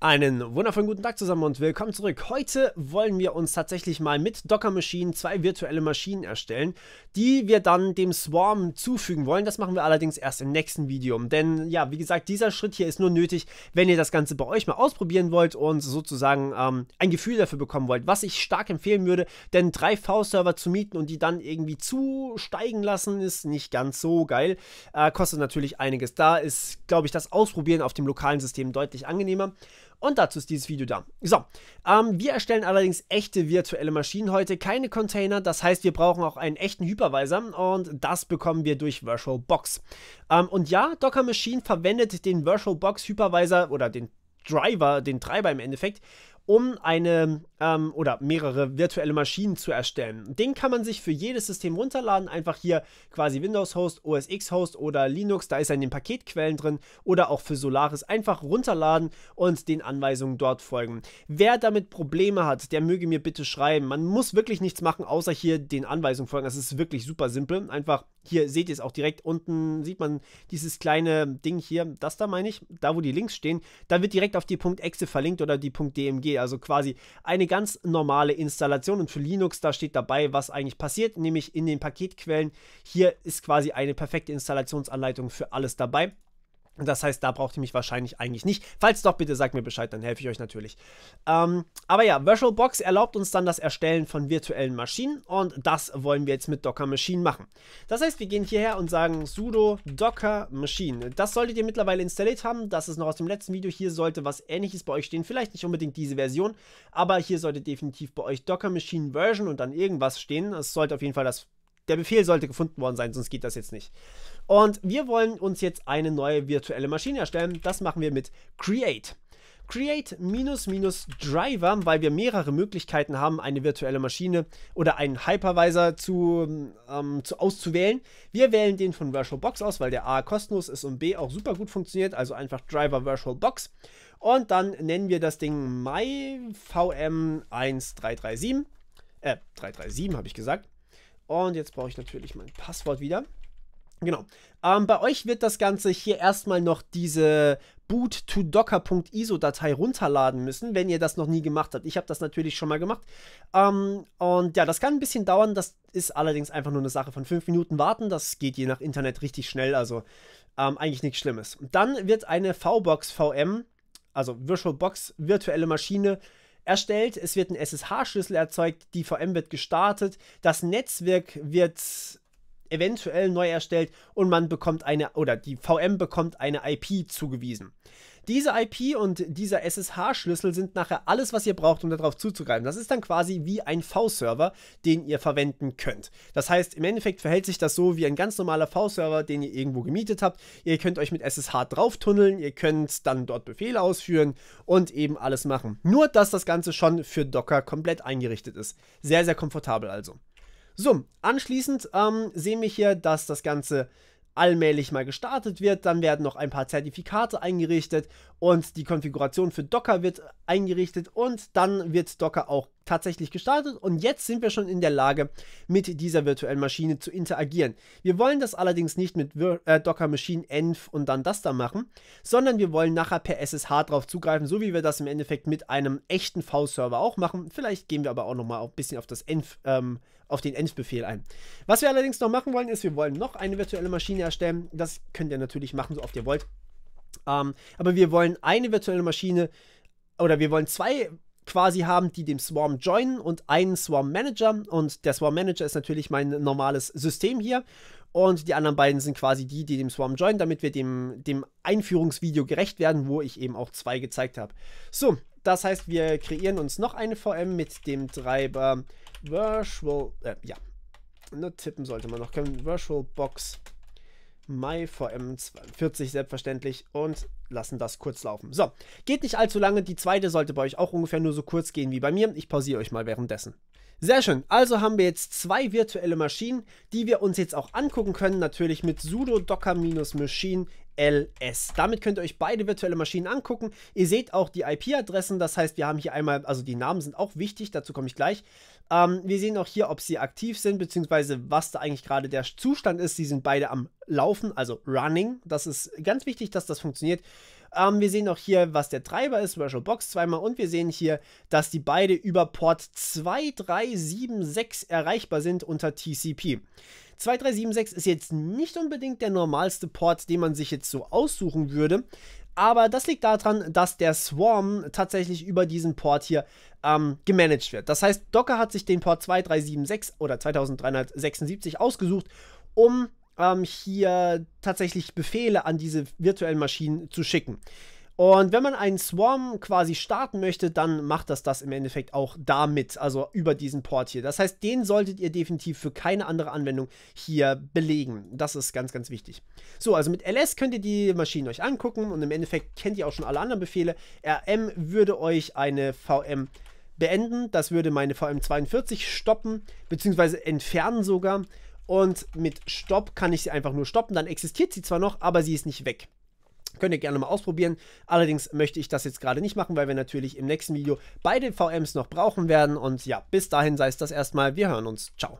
Einen wundervollen guten Tag zusammen und willkommen zurück. Heute wollen wir uns tatsächlich mal mit Docker Maschinen zwei virtuelle Maschinen erstellen, die wir dann dem Swarm zufügen wollen. Das machen wir allerdings erst im nächsten Video, denn ja, wie gesagt, dieser Schritt hier ist nur nötig, wenn ihr das Ganze bei euch mal ausprobieren wollt und sozusagen ähm, ein Gefühl dafür bekommen wollt, was ich stark empfehlen würde, denn 3V-Server zu mieten und die dann irgendwie zusteigen lassen, ist nicht ganz so geil. Äh, kostet natürlich einiges. Da ist, glaube ich, das Ausprobieren auf dem lokalen System deutlich angenehmer. Und dazu ist dieses Video da. So, ähm, wir erstellen allerdings echte virtuelle Maschinen heute, keine Container. Das heißt, wir brauchen auch einen echten Hypervisor und das bekommen wir durch VirtualBox. Ähm, und ja, Docker Machine verwendet den VirtualBox Hypervisor oder den Driver, den Treiber im Endeffekt, um eine ähm, oder mehrere virtuelle Maschinen zu erstellen. Den kann man sich für jedes System runterladen, einfach hier quasi Windows Host, OS X Host oder Linux, da ist er in den Paketquellen drin oder auch für Solaris einfach runterladen und den Anweisungen dort folgen. Wer damit Probleme hat, der möge mir bitte schreiben. Man muss wirklich nichts machen, außer hier den Anweisungen folgen. Das ist wirklich super simpel. Einfach hier seht ihr es auch direkt unten, sieht man dieses kleine Ding hier, das da meine ich, da wo die Links stehen, da wird direkt auf die .exe verlinkt oder die .dmg also quasi eine ganz normale Installation und für Linux, da steht dabei, was eigentlich passiert, nämlich in den Paketquellen. Hier ist quasi eine perfekte Installationsanleitung für alles dabei. Das heißt, da braucht ihr mich wahrscheinlich eigentlich nicht. Falls doch, bitte sagt mir Bescheid, dann helfe ich euch natürlich. Ähm, aber ja, VirtualBox erlaubt uns dann das Erstellen von virtuellen Maschinen und das wollen wir jetzt mit Docker Machine machen. Das heißt, wir gehen hierher und sagen sudo docker machine. Das solltet ihr mittlerweile installiert haben. Das ist noch aus dem letzten Video. Hier sollte was ähnliches bei euch stehen. Vielleicht nicht unbedingt diese Version, aber hier sollte definitiv bei euch Docker Machine Version und dann irgendwas stehen. Es sollte auf jeden Fall das der Befehl sollte gefunden worden sein, sonst geht das jetzt nicht. Und wir wollen uns jetzt eine neue virtuelle Maschine erstellen. Das machen wir mit Create. Create minus minus Driver, weil wir mehrere Möglichkeiten haben, eine virtuelle Maschine oder einen Hypervisor zu, ähm, zu auszuwählen. Wir wählen den von VirtualBox aus, weil der A kostenlos ist und B auch super gut funktioniert, also einfach Driver VirtualBox. Und dann nennen wir das Ding MyVM1337. Äh, 337 habe ich gesagt. Und jetzt brauche ich natürlich mein Passwort wieder. Genau. Ähm, bei euch wird das Ganze hier erstmal noch diese boot-to-docker.iso-Datei runterladen müssen, wenn ihr das noch nie gemacht habt. Ich habe das natürlich schon mal gemacht. Ähm, und ja, das kann ein bisschen dauern. Das ist allerdings einfach nur eine Sache von 5 Minuten warten. Das geht je nach Internet richtig schnell. Also ähm, eigentlich nichts Schlimmes. Und dann wird eine VBox VM, also VirtualBox, virtuelle Maschine, erstellt, es wird ein SSH-Schlüssel erzeugt, die VM wird gestartet, das Netzwerk wird eventuell neu erstellt und man bekommt eine oder die VM bekommt eine IP zugewiesen. Diese IP und dieser SSH-Schlüssel sind nachher alles, was ihr braucht, um darauf zuzugreifen. Das ist dann quasi wie ein V-Server, den ihr verwenden könnt. Das heißt, im Endeffekt verhält sich das so wie ein ganz normaler V-Server, den ihr irgendwo gemietet habt. Ihr könnt euch mit SSH drauftunneln, ihr könnt dann dort Befehle ausführen und eben alles machen. Nur, dass das Ganze schon für Docker komplett eingerichtet ist. Sehr, sehr komfortabel also. So, anschließend ähm, sehen wir hier, dass das Ganze allmählich mal gestartet wird. Dann werden noch ein paar Zertifikate eingerichtet und die Konfiguration für Docker wird eingerichtet und dann wird Docker auch tatsächlich gestartet und jetzt sind wir schon in der Lage, mit dieser virtuellen Maschine zu interagieren. Wir wollen das allerdings nicht mit äh, Docker Machine Env und dann das da machen, sondern wir wollen nachher per SSH drauf zugreifen, so wie wir das im Endeffekt mit einem echten V-Server auch machen. Vielleicht gehen wir aber auch nochmal ein bisschen auf, das Env, ähm, auf den Env-Befehl ein. Was wir allerdings noch machen wollen, ist, wir wollen noch eine virtuelle Maschine erstellen. Das könnt ihr natürlich machen, so oft ihr wollt. Ähm, aber wir wollen eine virtuelle Maschine oder wir wollen zwei quasi haben, die dem Swarm joinen und einen Swarm Manager. Und der Swarm Manager ist natürlich mein normales System hier. Und die anderen beiden sind quasi die, die dem Swarm joinen, damit wir dem, dem Einführungsvideo gerecht werden, wo ich eben auch zwei gezeigt habe. So, das heißt, wir kreieren uns noch eine VM mit dem Treiber Virtual, äh, ja, nur ne, tippen sollte man noch können, VirtualBox MyVM42 selbstverständlich und lassen das kurz laufen. So, geht nicht allzu lange. Die zweite sollte bei euch auch ungefähr nur so kurz gehen wie bei mir. Ich pausiere euch mal währenddessen. Sehr schön, also haben wir jetzt zwei virtuelle Maschinen, die wir uns jetzt auch angucken können, natürlich mit sudo docker-machine TLS. Damit könnt ihr euch beide virtuelle Maschinen angucken. Ihr seht auch die IP-Adressen, das heißt, wir haben hier einmal, also die Namen sind auch wichtig, dazu komme ich gleich. Ähm, wir sehen auch hier, ob sie aktiv sind, beziehungsweise was da eigentlich gerade der Zustand ist. Sie sind beide am Laufen, also Running. Das ist ganz wichtig, dass das funktioniert. Ähm, wir sehen auch hier, was der Treiber ist, Virtual Box zweimal und wir sehen hier, dass die beide über Port 2376 erreichbar sind unter TCP. 2376 ist jetzt nicht unbedingt der normalste Port, den man sich jetzt so aussuchen würde, aber das liegt daran, dass der Swarm tatsächlich über diesen Port hier ähm, gemanagt wird. Das heißt, Docker hat sich den Port 2376 oder 2376 ausgesucht, um ähm, hier tatsächlich Befehle an diese virtuellen Maschinen zu schicken. Und wenn man einen Swarm quasi starten möchte, dann macht das das im Endeffekt auch damit, also über diesen Port hier. Das heißt, den solltet ihr definitiv für keine andere Anwendung hier belegen. Das ist ganz, ganz wichtig. So, also mit ls könnt ihr die Maschinen euch angucken und im Endeffekt kennt ihr auch schon alle anderen Befehle. rm würde euch eine VM beenden, das würde meine VM42 stoppen, beziehungsweise entfernen sogar. Und mit Stopp kann ich sie einfach nur stoppen. Dann existiert sie zwar noch, aber sie ist nicht weg. Könnt ihr gerne mal ausprobieren. Allerdings möchte ich das jetzt gerade nicht machen, weil wir natürlich im nächsten Video beide VMs noch brauchen werden. Und ja, bis dahin sei es das erstmal. Wir hören uns. Ciao.